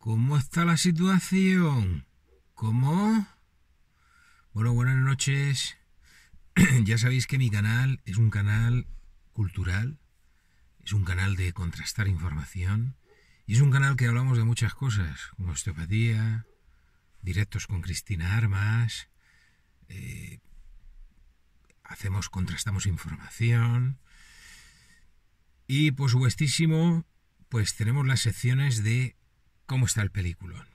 ¿Cómo está la situación? ¿Cómo? Bueno, buenas noches. ya sabéis que mi canal es un canal cultural, es un canal de contrastar información y es un canal que hablamos de muchas cosas, como osteopatía, directos con Cristina Armas, eh, hacemos, contrastamos información y por supuestísimo, pues tenemos las secciones de cómo está el peliculón.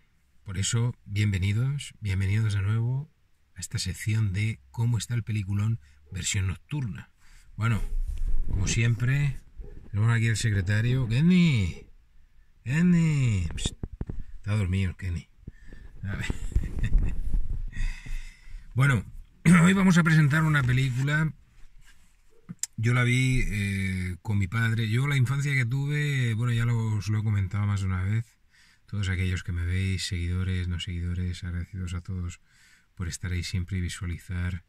Por eso, bienvenidos, bienvenidos de nuevo a esta sección de cómo está el peliculón versión nocturna. Bueno, como siempre, tenemos aquí al secretario. Kenny, Kenny. está dormido Kenny. bueno, hoy vamos a presentar una película. Yo la vi eh, con mi padre. Yo la infancia que tuve, bueno, ya lo, os lo he comentado más de una vez todos aquellos que me veis, seguidores, no seguidores, agradecidos a todos por estar ahí siempre y visualizar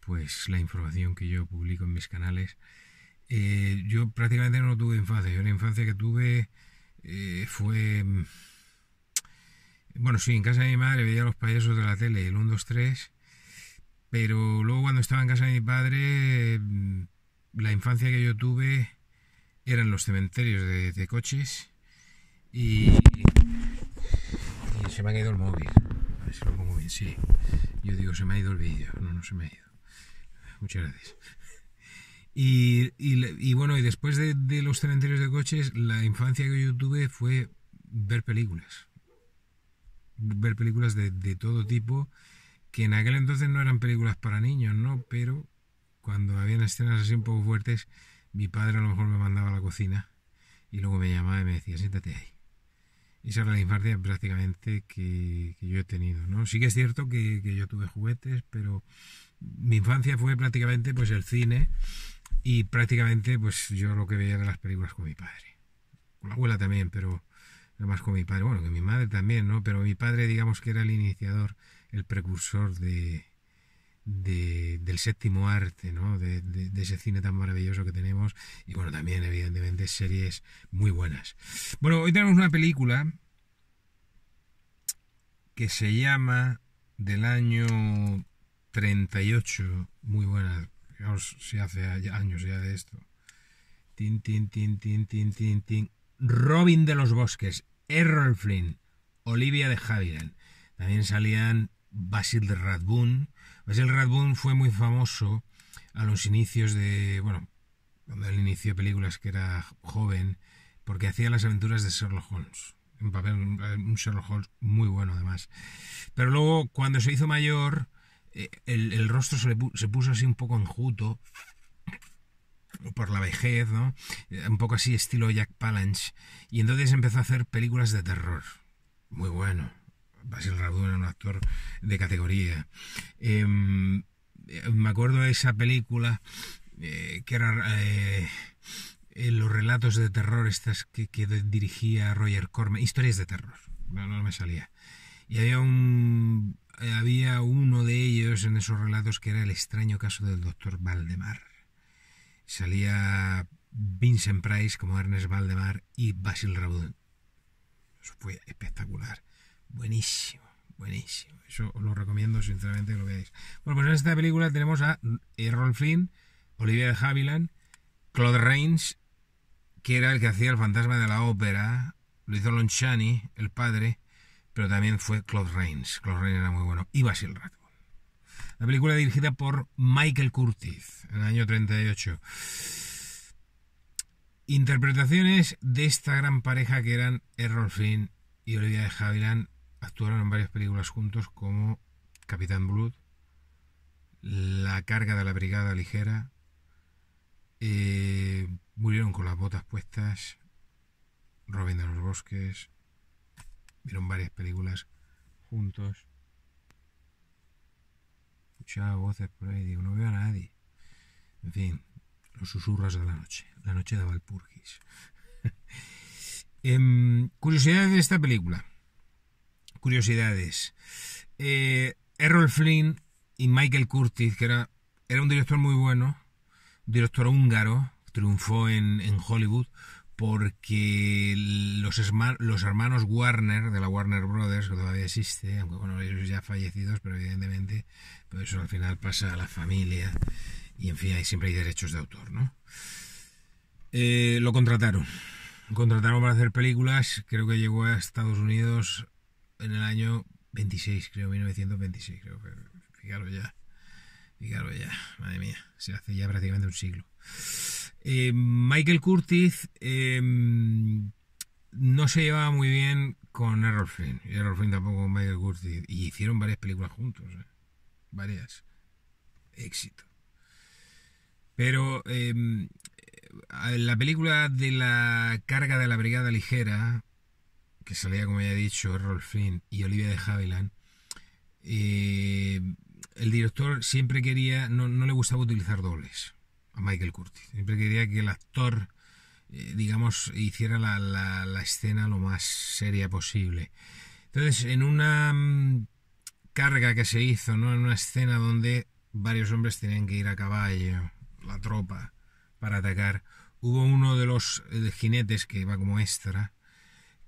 pues la información que yo publico en mis canales. Eh, yo prácticamente no tuve infancia, yo la infancia que tuve eh, fue... Mm, bueno, sí, en casa de mi madre veía los payasos de la tele, el 1, 2, 3, pero luego cuando estaba en casa de mi padre, mm, la infancia que yo tuve eran los cementerios de, coches y se me ha ido el móvil. A ver si lo pongo bien. Sí. Yo digo, se me ha ido el vídeo. No, no se me ha ido. Muchas gracias. Y, bueno, y después de, los cementerios de coches, la infancia que yo tuve fue ver películas. Ver películas de, de todo tipo, que en aquel entonces no eran películas para niños, ¿no? Pero cuando habían escenas así un poco fuertes, mi padre a lo mejor me mandaba a la cocina y luego me llamaba y me decía, siéntate ahí esa era la infancia prácticamente que, yo he tenido. ¿no? Sí que es cierto que, yo tuve juguetes, pero mi infancia fue prácticamente pues el cine y prácticamente pues yo lo que veía de las películas con mi padre. Con la abuela también, pero nada más con mi padre. Bueno, que mi madre también, ¿no? Pero mi padre digamos que era el iniciador, el precursor de, del séptimo arte, ¿no? De, ese cine tan maravilloso que tenemos y bueno, también evidentemente series muy buenas. Bueno, hoy tenemos una película que se llama del año 38, muy buena, fijaos si hace años ya de esto. Tin, Robin de los Bosques, Errol Flynn, Olivia de Havilland. También salían Basil Radbun. Basil Radbun fue muy famoso a los inicios de, bueno, cuando él inició películas que era joven, porque hacía las aventuras de Sherlock Holmes. Un papel, Sherlock Holmes muy bueno además. Pero luego, cuando se hizo mayor, eh, el, rostro se, se puso así un poco enjuto por la vejez, ¿no? Un poco así estilo Jack Palance. Y entonces empezó a hacer películas de terror. Muy bueno, Basil Rabun era un actor de categoría. Em, eh, me acuerdo de esa película eh, que era eh, los relatos de terror estas que, dirigía Roger Corman, historias de terror, no, me salía. Y había un había uno de ellos en esos relatos que era el extraño caso del doctor Valdemar. Salía Vincent Price como Ernest Valdemar y Basil Rabun. Eso fue espectacular. Buenísimo, buenísimo. Eso os lo recomiendo sinceramente que lo veáis. Bueno, pues en esta película tenemos a Errol eh, Flynn, Olivia de Havilland, Claude Rains, que era el que hacía el fantasma de la ópera, lo hizo Lon el padre, pero también fue Claude Rains. Claude Rains era muy bueno. Y Basil Rathbone. La película dirigida por Michael Curtiz en el año 38. Interpretaciones de esta gran pareja que eran Errol eh, Flynn y Olivia de Havilland actuaron en varias películas juntos como Capitán Blood, La carga de la Brigada Ligera, eh, murieron con las botas puestas, Robin de los Bosques, vieron varias películas juntos. Escuchaba voces por ahí, digo, no veo a nadie. En fin, los susurros de la noche, la noche de Valpurgis. Em, curiosidades de esta película curiosidades. Eh, Errol Flynn y Michael Curtis, que era, era un director muy bueno, director húngaro, triunfó en, Hollywood porque los, los hermanos Warner, de la Warner Brothers, que todavía existe, aunque bueno, ellos ya fallecidos, pero evidentemente, pues eso al final pasa a la familia y en fin, siempre hay derechos de autor, ¿no? Eh, lo contrataron. Contrataron para hacer películas, creo que llegó a Estados Unidos en el año 26, creo, 1926, creo. fíjalo ya. fíjalo ya, madre mía, se hace ya prácticamente un siglo. Eh, Michael Curtis eh, no se llevaba muy bien con Errol Flynn. Y Errol Flynn tampoco con Michael Curtis. Y hicieron varias películas juntos. ¿eh? Varias. Éxito. Pero la película de la carga de la brigada ligera que salía, como ya he dicho, Rolf Flynn y Olivia de Havilland, eh, el director siempre quería, no, le gustaba utilizar dobles a Michael Curtis. Siempre quería que el actor, eh, digamos, hiciera la, la, escena lo más seria posible. Entonces, en una mm, carga que se hizo, ¿no? en una escena donde varios hombres tenían que ir a caballo, la tropa, para atacar, hubo uno de los eh, jinetes que iba como extra,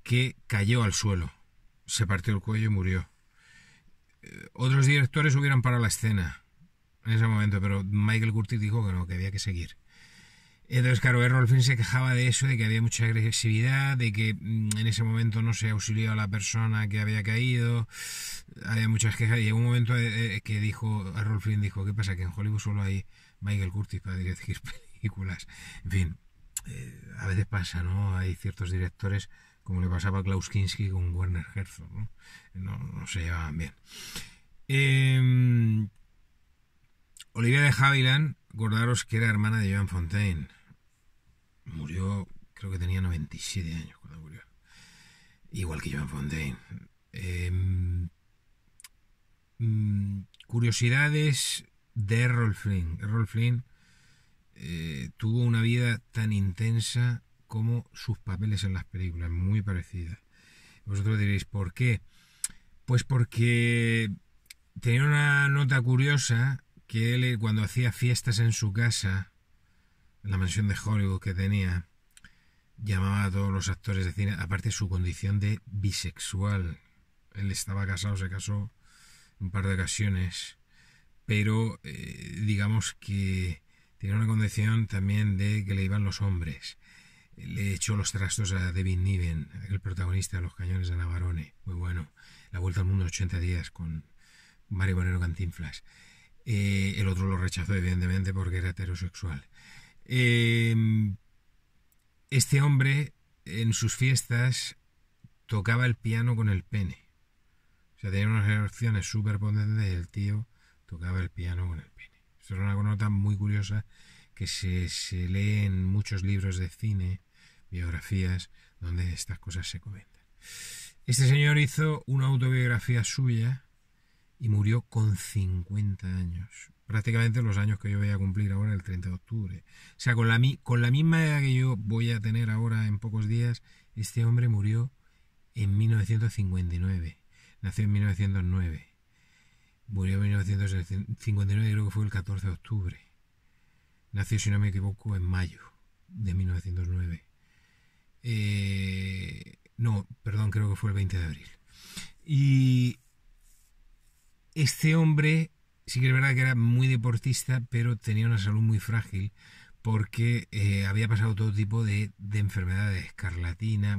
que cayó al suelo. Se partió el cuello y murió. Eh, otros directores hubieran parado la escena en ese momento, pero Michael Curtis dijo que no, que había que seguir. Entonces, claro, Errol se quejaba de eso, de que había mucha agresividad, de que mm, en ese momento no se auxilió a la persona que había caído, había muchas quejas. Y en un momento eh, eh, que dijo, Errol dijo, ¿qué pasa? Que en Hollywood solo hay Michael Curtis para dirigir películas. En fin, a veces pasa, ¿no? Hay ciertos directores como le pasaba a Klaus Kinski con Werner Herzog, no, no, se llevaban bien. Em, Olivia de Havilland, acordaros que era hermana de Joan Fontaine, murió, creo que tenía 97 años cuando murió, igual que Joan Fontaine. Em, mm, curiosidades de Errol Flynn. Errol Flynn eh, tuvo una vida tan intensa como sus papeles en las películas, muy parecidas. Vosotros diréis, ¿por qué? Pues porque tenía una nota curiosa que él cuando hacía fiestas en su casa, en la mansión de Hollywood que tenía, llamaba a todos los actores de cine, aparte su condición de bisexual. Él estaba casado, se casó un par de ocasiones, pero eh, digamos que tenía una condición también de que le iban los hombres le echó los trastos a David Niven, el protagonista de Los Cañones de Navarone, muy bueno. La Vuelta al Mundo en 80 días con Mario Bonero Cantinflas. Eh, el otro lo rechazó, evidentemente, porque era heterosexual. Em, este hombre, en sus fiestas, tocaba el piano con el pene. O sea, tenía unas reacciones súper potentes y el tío tocaba el piano con el pene. es una nota muy curiosa que se, se lee en muchos libros de cine biografías donde estas cosas se comentan. Este señor hizo una autobiografía suya y murió con 50 años, prácticamente los años que yo voy a cumplir ahora el 30 de octubre. O sea, con la, con la misma edad que yo voy a tener ahora en pocos días, este hombre murió en 1959, nació en 1909, murió en 1959 creo que fue el 14 de octubre, nació si no me equivoco en mayo de 1909. Eh, no, perdón, creo que fue el 20 de abril. Y este hombre, sí que es verdad que era muy deportista, pero tenía una salud muy frágil porque eh, había pasado todo tipo de, enfermedades, escarlatina,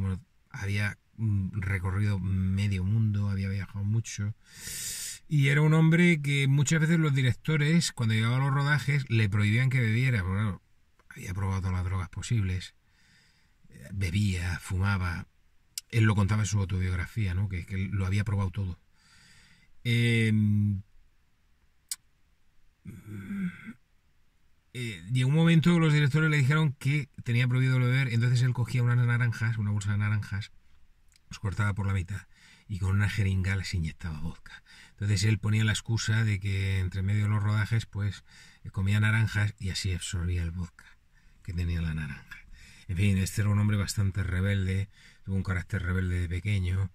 había mm, recorrido medio mundo, había viajado mucho. Y era un hombre que muchas veces los directores, cuando llegaba a los rodajes, le prohibían que bebiera. pero había probado todas las drogas posibles bebía, fumaba. Él lo contaba en su autobiografía, ¿no? que, lo había probado todo. Eh, eh, llegó un momento los directores le dijeron que tenía prohibido beber, entonces él cogía unas naranjas, una bolsa de naranjas, los cortaba por la mitad y con una jeringa les inyectaba vodka. Entonces él ponía la excusa de que entre medio de los rodajes pues eh, comía naranjas y así absorbía el vodka que tenía la naranja. En fin, este era un hombre bastante rebelde, tuvo un carácter rebelde de pequeño.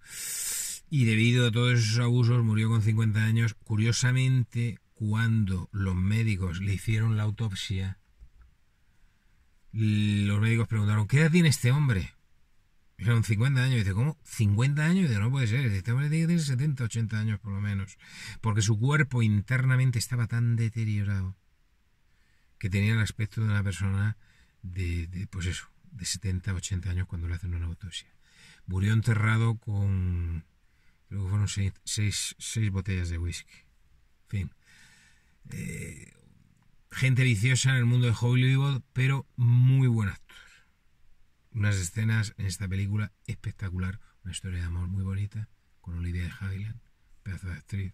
Y debido a todos esos abusos murió con 50 años. Curiosamente, cuando los médicos le hicieron la autopsia, los médicos preguntaron, ¿qué edad tiene este hombre? Eran 50 años. dice, ¿cómo? ¿50 años? no puede ser. Este hombre tiene que tener 70, 80 años por lo menos. Porque su cuerpo internamente estaba tan deteriorado que tenía el aspecto de una persona de pues eso, de 70, 80 años cuando le hacen una autopsia. Murió enterrado con, creo que fueron seis, botellas de whisky. En fin. Eh, gente viciosa en el mundo de Hollywood, pero muy buen actor. Unas escenas en esta película espectacular, una historia de amor muy bonita, con Olivia de Havilland, pedazo de actriz.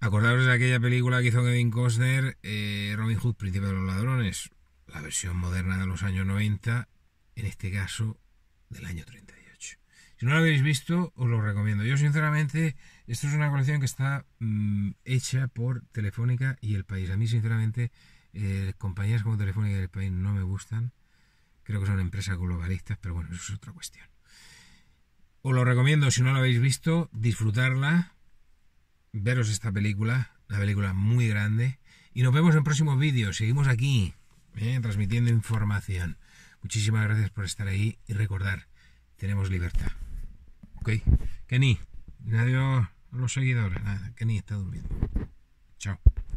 Acordaros de aquella película que hizo Kevin Costner, eh, Robin Hood, Príncipe de los Ladrones la versión moderna de los años 90, en este caso del año 38. Si no lo habéis visto, os lo recomiendo. Yo sinceramente, esto es una colección que está mm, hecha por Telefónica y El País. A mí sinceramente, eh, compañías como Telefónica y El País no me gustan. Creo que son empresas globalistas, pero bueno, eso es otra cuestión. Os lo recomiendo, si no lo habéis visto, disfrutarla, veros esta película, la película muy grande. Y nos vemos en próximos vídeos. Seguimos aquí transmitiendo información. Muchísimas gracias por estar ahí y recordar, tenemos libertad. ¿Ok? Kenny, adiós a los seguidores. Kenny está durmiendo. Chao.